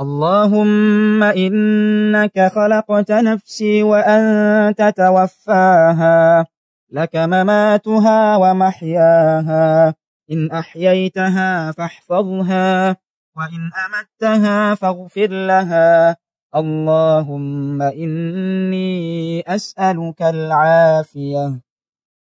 اللهم إنك خلقت نفسي وأنت توفاها لك مماتها ومحياها إن أحييتها فاحفظها وإن أمتها فاغفر لها اللهم إني أسألك العافية